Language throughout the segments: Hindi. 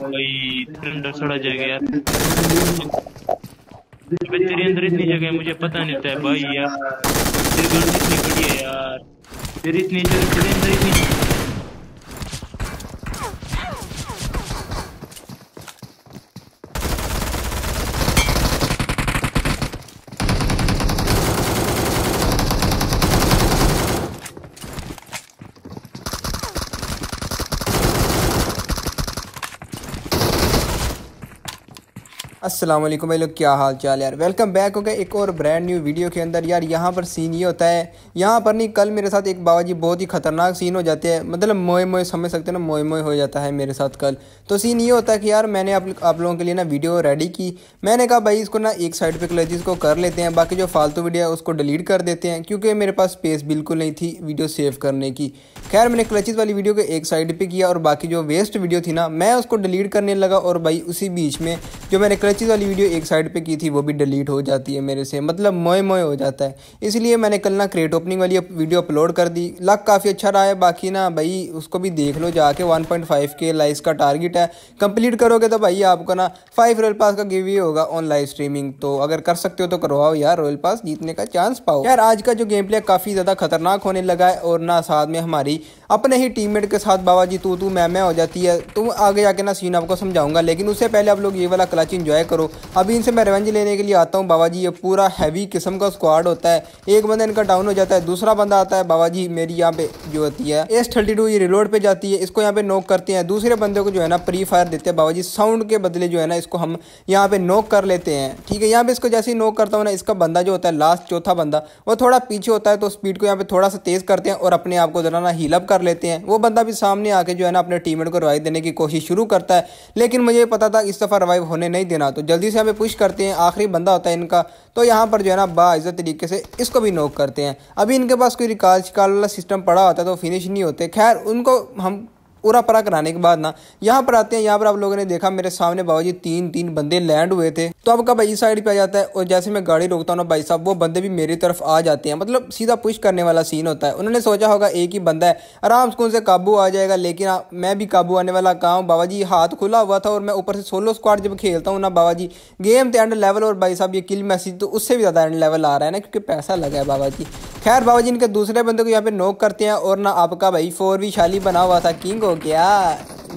भाई सड़ा अंदर इतनी जगह मुझे पता नहीं था भाई यार इतनी यार तेरी इतनी तेरे अंदर इतनी अस्सलाम वालेकुम भाई लोग क्या हाल चाल यार वेलकम बैक हो गए एक और ब्रांड न्यू वीडियो के अंदर यार यहाँ पर सीन ये होता है यहाँ पर नहीं कल मेरे साथ एक बाबा जी बहुत ही खतरनाक सीन हो जाते हैं मतलब मोए मोए समझ सकते हैं ना मोए मोए हो जाता है मेरे साथ कल तो सीन ये होता है कि यार मैंने आप, आप लोगों के लिए ना वीडियो रेडी की मैंने कहा भाई इसको ना एक साइड पर क्लचिज को कर लेते हैं बाकी जो फालतू वीडियो है उसको डिलीट कर देते हैं क्योंकि मेरे पास स्पेस बिल्कुल नहीं थी वीडियो सेव करने की खैर मैंने क्लचिस वाली वीडियो को एक साइड पर किया और बाकी जो वेस्ट वीडियो थी ना मैं उसको डिलीट करने लगा और भाई उसी बीच में जो मैंने स्केचेस वाली वीडियो एक साइड पे की थी वो भी डिलीट हो जाती है मेरे से मतलब मोए मोए हो जाता है इसलिए मैंने कल ना क्रेट ओपनिंग वाली वीडियो अपलोड कर दी लक काफ़ी अच्छा रहा है बाकी ना भाई उसको भी देख लो जाके 1.5 के लाइस का टारगेट है कंप्लीट करोगे तो भाई आपको ना फाइव रॉयल पास का गिव ही होगा ऑन लाइव स्ट्रीमिंग तो अगर कर सकते हो तो करवाओ यार रॉयल पास जीतने का चांस पाओ यार आज का जो गेम प्ले काफ़ी ज़्यादा खतरनाक होने लगा है और ना साथ में हमारी अपने ही टीममेट के साथ बाबा जी तू तू मैं मैं हो जाती है तो आगे जाके ना सीन आपको समझाऊंगा लेकिन उससे पहले आप लोग ये वाला क्लच इन्जॉय करो अभी इनसे मैं रेवेंज लेने के लिए आता हूँ बाबा जी ये पूरा हैवी किस्म का स्क्वाड होता है एक बंदा इनका डाउन हो जाता है दूसरा बंदा आता है बाबा जी मेरी यहाँ पे जो होती है एस थर्टी टू ये रिलोड पे जाती है इसको यहाँ पे नोक करते हैं दूसरे बंदे को जो है ना प्री फायर देते हैं बाबा जी साउंड के बदले जो है ना इसको हम यहाँ पे नोक कर लेते हैं ठीक है यहाँ पे इसको जैसे ही नोक करता हूँ ना इसका बंदा जो होता है लास्ट चौथा बंदा वो थोड़ा पीछे होता है तो स्पीड को यहाँ पे थोड़ा सा तेज़ करते हैं और अपने आप को जरा ना हीलअप कर लेते हैं वो बंदा भी सामने आके जो है ना अपने टीममेट को रिवाइव देने की कोशिश शुरू करता है लेकिन मुझे पता था इस दफ़ा रिवाइव होने नहीं देना तो जल्दी से हमें पुश करते हैं आखिरी बंदा होता है इनका तो यहाँ पर जो है ना बाइज़त तरीके से इसको भी नोक करते हैं अभी इनके पास कोई रिकार्ज शिकाल वाला सिस्टम पड़ा होता है तो फिनिश नहीं होते खैर उनको हम उरा परा कराने के बाद ना यहाँ पर आते हैं यहाँ पर आप लोगों ने देखा मेरे सामने बाबा जी तीन तीन बंदे लैंड हुए थे तो आपका भाई साइड पे आ जाता है और जैसे मैं गाड़ी रोकता हूँ ना भाई साहब वो बंदे भी मेरी तरफ आ जाते हैं मतलब सीधा पुश करने वाला सीन होता है उन्होंने सोचा होगा एक ही बंदा है आराम सुकून से काबू आ जाएगा लेकिन हाँ, मैं भी काबू आने वाला कहा हूँ बाबा जी हाथ खुला हुआ था और मैं ऊपर से सोलो स्क्वाड जब खेलता हूँ ना बाबा जी गेम तो एंड लेवल और भाई साहब ये किल मैसेज तो उससे भी ज़्यादा एंड लेवल आ रहा है ना क्योंकि पैसा लगा है बाबा जी खैर बाबा जी इनके दूसरे बंदे को यहाँ पे नोक करते हैं और ना आपका भाई फोर भी शाली बना हुआ था किंग हो गया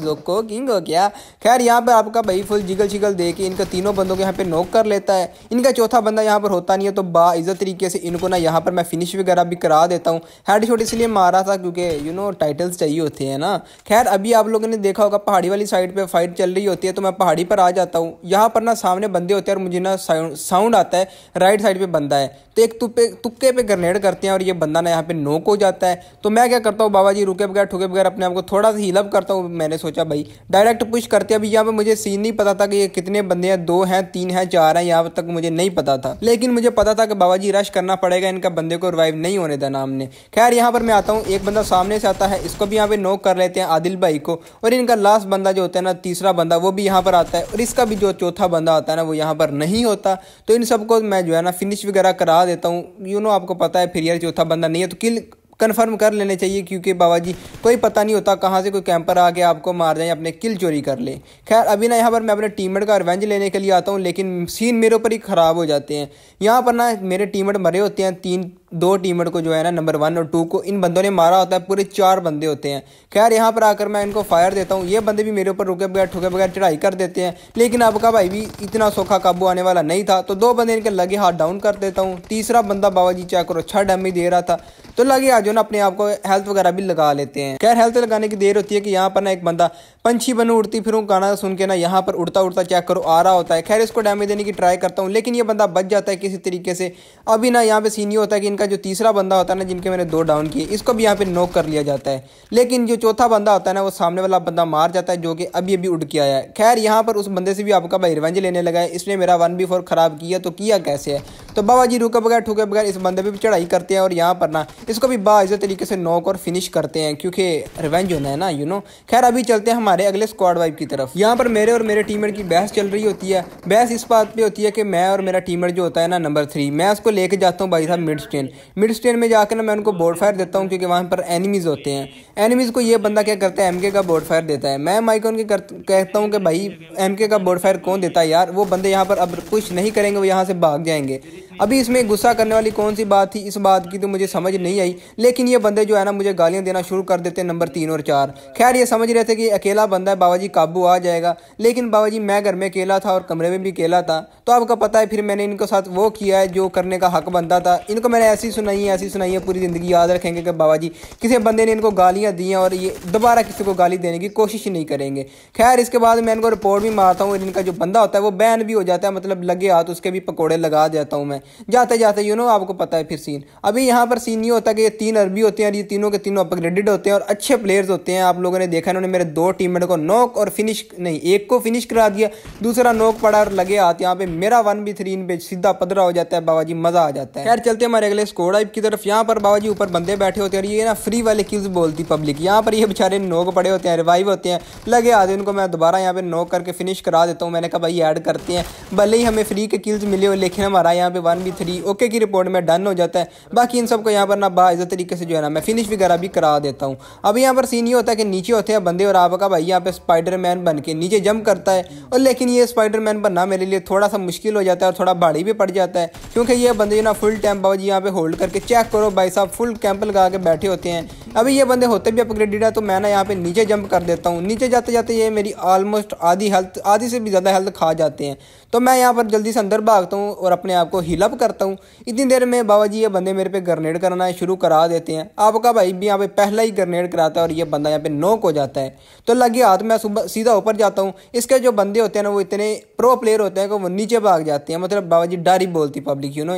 लोग को किंग हो गया खैर यहाँ पर आपका भाई फुल जिगल शिगल दे के इनका तीनों बंदों को यहाँ पे नोक कर लेता है इनका चौथा बंदा यहाँ पर होता नहीं है तो बाइज़्ज़त तरीके से इनको ना यहाँ पर मैं फिनिश वगैरह भी करा देता हूँ हेड शॉट इसलिए मारा था क्योंकि यू नो टाइटल्स चाहिए होते हैं ना खैर अभी आप लोगों ने देखा होगा पहाड़ी वाली साइड पर फाइट चल रही होती है तो मैं पहाड़ी पर आ जाता हूँ यहाँ पर ना सामने बंदे होते हैं और मुझे ना साउंड आता है राइट साइड पर बंदा है तो एक तुपे तुक्के पे ग्रनेड करते हैं और ये बंदा ना यहाँ पे नोक हो जाता है तो मैं क्या करता हूँ बाबा जी रुके बगैर ठुके बगैर अपने आप को थोड़ा सा हीलअप करता हूँ मैंने सोचा भाई डायरेक्ट पुश करते अभी यहाँ पे मुझे सीन नहीं पता था कि ये कितने बंदे हैं दो हैं तीन हैं चार हैं यहाँ तक मुझे नहीं पता था लेकिन मुझे पता था कि बाबा जी रश करना पड़ेगा इनका बंदे को रिवाइव नहीं होने देना हमने खैर यहाँ पर मैं आता हूँ एक बंदा सामने से आता है इसको भी यहाँ पे नोक कर लेते हैं आदिल भाई को और इनका लास्ट बंदा जो होता है ना तीसरा बंदा वो भी यहाँ पर आता है और इसका भी जो चौथा बंदा आता है ना वो यहाँ पर नहीं होता तो इन सबको मैं जो है ना फिनिश वगैरह करा देता हूँ यू नो आपको पता है फिर यार चौथा बंदा नहीं है तो किल कन्फर्म कर लेने चाहिए क्योंकि बाबा जी कोई पता नहीं होता कहाँ से कोई कैंपर आके आपको मार जाए अपने किल चोरी कर ले खैर अभी ना यहाँ पर मैं अपने टीममेट का रिवेंज लेने के लिए आता हूँ लेकिन सीन मेरे ऊपर ही ख़राब हो जाते हैं यहाँ पर ना मेरे टीममेट मरे होते हैं तीन दो टीमर को जो है ना नंबर वन और टू को इन बंदों ने मारा होता है पूरे चार बंदे होते हैं खैर यहाँ पर आकर मैं इनको फायर देता हूँ ये बंदे भी मेरे ऊपर रुके बगैर ठुके बगैर चढ़ाई कर देते हैं लेकिन आपका भाई भी इतना सौखा काबू आने वाला नहीं था तो दो बंदे इनके लगे हाथ डाउन कर देता हूँ तीसरा बंदा बाबा जी चेक करो अच्छा डैमेज दे रहा था तो लगे आज ना अपने आप को हेल्थ वगैरह भी लगा लेते हैं खैर हेल्थ लगाने की देर होती है कि यहाँ पर ना एक बंदा पंछी बनू उड़ती फिर गाना सुन के ना यहाँ पर उड़ता उड़ता चेक करो आ रहा होता है खैर इसको डैमेज देने की ट्राई करता हूँ लेकिन ये बंदा बच जाता है किसी तरीके से अभी ना यहाँ पे सीन ये होता है कि इनका जो तीसरा बंदा होता है ना जिनके मैंने दो डाउन किए इसको भी यहाँ पे नोक कर लिया जाता है लेकिन जो चौथा बंदा होता है ना वो सामने वाला बंदा मार जाता है जो कि अभी अभी उड़ के आया है खैर यहाँ पर उस बंदे से भी आपका भाई रिवेंज लेने लगा है इसने मेरा वन बी फोर ख़राब किया तो किया कैसे है तो बाबा जी रुके बगैर ठुके बगैर इस बंदे पर भी चढ़ाई करते हैं और यहाँ पर ना इसको भी बाज तरीके से नोक और फिनिश करते हैं क्योंकि रिवेंज होना है ना यू नो खैर अभी चलते हैं हमारे अगले स्क्वाड वाइफ की तरफ यहाँ पर मेरे और मेरे टीमर की बहस चल रही होती है बहस इस बात पर होती है कि मैं और मेरा टीमर जो होता है ना नंबर थ्री मैं उसको लेके जाता हूँ भाई साहब मिड स्टेन मिड स्टेन में जाकर ना मैं उनको बोर्ड फायर देता हूँ क्योंकि वहाँ पर एनिमीज़ होते हैं एनिमीज़ को ये बंदा क्या करता है एम का बोर्ड फायर देता है मैं माइक उनके कहता हूँ कि भाई एम का बोर्ड फायर कौन देता है यार वो बंदे यहाँ पर अब कुछ नहीं करेंगे वो यहाँ से भाग जाएंगे अभी इसमें गुस्सा करने वाली कौन सी बात थी इस बात की तो मुझे समझ नहीं आई लेकिन ये बंदे जो है ना मुझे गालियाँ देना शुरू कर देते हैं नंबर तीन और चार खैर ये समझ रहे थे कि अकेला बंदा है बाबा जी काबू आ जाएगा लेकिन बाबा जी मैं घर में अकेला था और कमरे में भी अकेला था तो आपको पता है फिर मैंने इनके साथ वो किया है जो करने का हक बनता था इनको मैंने ऐसी सुनाई है ऐसी सुनाई है पूरी ज़िंदगी याद रखेंगे कि बाबा जी किसी बंदे ने इनको गालियाँ दी हैं और ये दोबारा किसी को गाली देने की कोशिश ही नहीं करेंगे खैर इसके बाद मैं इनको रिपोर्ट भी मारता हूँ और इनका जो बंदा होता है वो बैन भी हो जाता है मतलब लगे हाथ उसके भी पकौड़े लगा देता हूँ मैं जाते जाते यू नो आपको पता है फिर सीन अभी यहाँ पर सीन ये होता है कि ये तीन अरबी होते हैं और ये तीनों के तीनों अपग्रेडेड होते हैं और अच्छे प्लेयर्स होते हैं आप लोगों ने देखा इन्होंने मेरे दो टीम को नोक और फिनिश नहीं एक को फिनिश करा दिया दूसरा नोक पड़ा और लगे हाथ यहाँ पे मेरा वन भी थ्री इन पे सीधा पदरा हो जाता है बाबा जी मज़ा आ जाता है खैर चलते हमारे अगले स्कोर आइप की तरफ यहाँ पर बाबा जी ऊपर बंदे बैठे होते हैं और ये ना फ्री वाले किल्स बोलती पब्लिक यहाँ पर ये बेचारे नोक पड़े होते हैं रिवाइव होते हैं लगे आते उनको मैं दोबारा यहाँ पे नोक करके फिनिश करा देता हूँ मैंने कहा भाई ऐड करते हैं भले ही हमें फ्री के किल्स मिले हो लेकिन हमारा यहाँ पे one one B three okay की रिपोर्ट में डन हो जाता है बाकी इन सबको यहाँ पर ना बाज तरीके से जो है ना मैं फिनिश वगैरह भी करा देता हूँ अब यहाँ पर सीन ये होता है कि नीचे होते हैं बंदे और आपका भाई यहाँ पे स्पाइडर मैन बन के नीचे जम करता है और लेकिन ये स्पाइडर मैन बनना मेरे लिए थोड़ा सा मुश्किल हो जाता है और थोड़ा भाड़ी भी पड़ जाता है क्योंकि ये बंदे जो ना फुल टाइम बाबा जी यहाँ पे होल्ड करके चेक करो भाई साहब फुल कैंप लगा के बैठे होते हैं अभी ये बंदे होते भी अपग्रेडेड है तो मैं ना यहाँ पे नीचे जंप कर देता हूँ नीचे जाते जाते ये मेरी ऑलमोस्ट आधी हेल्थ आधी से भी ज़्यादा हेल्थ खा जाते हैं तो मैं यहाँ पर जल्दी से अंदर भागता हूँ और अपने आप को हिला सब करता हूँ इतनी देर में बाबा जी ये बंदे मेरे पे ग्रनेड करना शुरू करा देते हैं आपका भाई भी यहाँ पे पहला ही ग्रनेड कराता है और ये बंदा यहाँ पे नोक हो जाता है तो लगे हाथ मैं सुबह सीधा ऊपर जाता हूँ इसके जो बंदे होते हैं ना वो इतने प्रो प्लेयर होते हैं कि वो नीचे भाग जाते हैं मतलब बाबा जी डर ही बोलती पब्लिक यू नो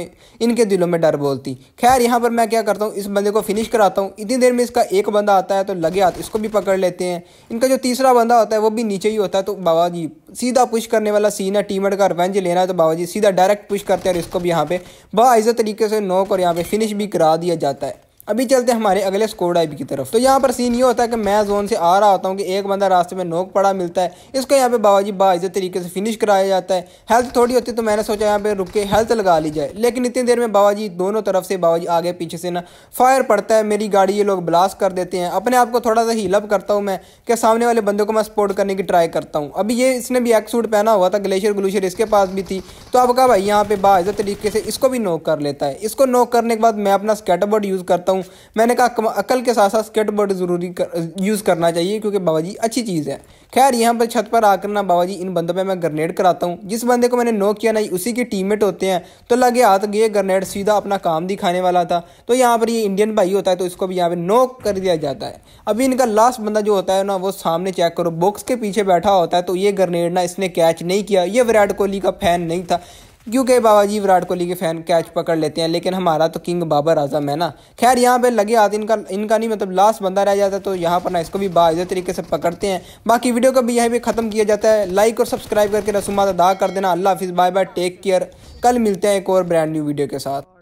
इनके दिलों में डर बोलती खैर यहाँ पर मैं क्या करता हूँ इस बंदे को फिनिश कराता हूँ इतनी देर में इसका एक बंदा आता है तो लगे हाथ इसको भी पकड़ लेते हैं इनका जो तीसरा बंदा होता है वो भी नीचे ही होता है तो बाबा जी सीधा पुश करने वाला सीन है टीम का रिवेंज लेना है तो बाबा जी सीधा डायरेक्ट पुश करते हैं और इसको भी यहाँ पे बाइज़त तरीके से नोक और यहाँ पे फिनिश भी करा दिया जाता है अभी चलते हैं हमारे अगले स्कोर डाइव की तरफ तो यहाँ पर सीन ये होता है कि मैं जोन से आ रहा होता हूँ कि एक बंदा रास्ते में नोक पड़ा मिलता है इसको यहाँ पे बाबा जी बाइज़त तरीके से फिनिश कराया जाता है हेल्थ थोड़ी होती है तो मैंने सोचा यहाँ पे रुक के हेल्थ लगा ली जाए लेकिन इतनी देर में बाबा जी दोनों तरफ से बाबा जी आगे पीछे से ना फायर पड़ता है मेरी गाड़ी ये लोग ब्लास्ट कर देते हैं अपने आप को थोड़ा सा हीलअप करता हूँ मैं कि सामने वाले बंदे को मैं सपोर्ट करने की ट्राई करता हूँ अभी ये इसने भी एक सूट पहना हुआ था ग्लेशियर ग्लूशियर इसके पास भी थी तो अब कहा भाई यहाँ पे बाइज़त तरीके से इसको भी नोक कर लेता है इसको नोक करने के बाद मैं अपना स्केटबोर्ड यूज़ करता हूँ हूँ मैंने कहा अकल के साथ साथ स्केटबोर्ड ज़रूरी कर, यूज़ करना चाहिए क्योंकि बाबा जी अच्छी चीज़ है खैर यहाँ पर छत पर आकर ना बाबा जी इन बंदों पर मैं ग्रनेड कराता हूँ जिस बंदे को मैंने नो किया नहीं उसी के टीममेट होते हैं तो लगे हाथ गए ग्रनेड सीधा अपना काम दिखाने वाला था तो यहाँ पर ये इंडियन भाई होता है तो इसको भी यहाँ पर नो कर दिया जाता है अभी इनका लास्ट बंदा जो होता है ना वो सामने चेक करो बॉक्स के पीछे बैठा होता है तो ये ग्रनेड ना इसने कैच नहीं किया ये विराट कोहली का फैन नहीं था क्योंकि बाबा जी विराट कोहली के फ़ैन कैच पकड़ लेते हैं लेकिन हमारा तो किंग बाबर आजम है ना खैर यहाँ पे लगे आते इनका इनका नहीं मतलब लास्ट बंदा रह जाता है तो यहाँ पर ना इसको भी बाजे तरीके से पकड़ते हैं बाकी वीडियो को भी यहाँ पे ख़त्म किया जाता है लाइक और सब्सक्राइब करके रसूमात अदा कर देना अल्लाह हाफिज़ बाय बाय टेक केयर कल मिलते हैं एक और ब्रांड न्यू वीडियो के साथ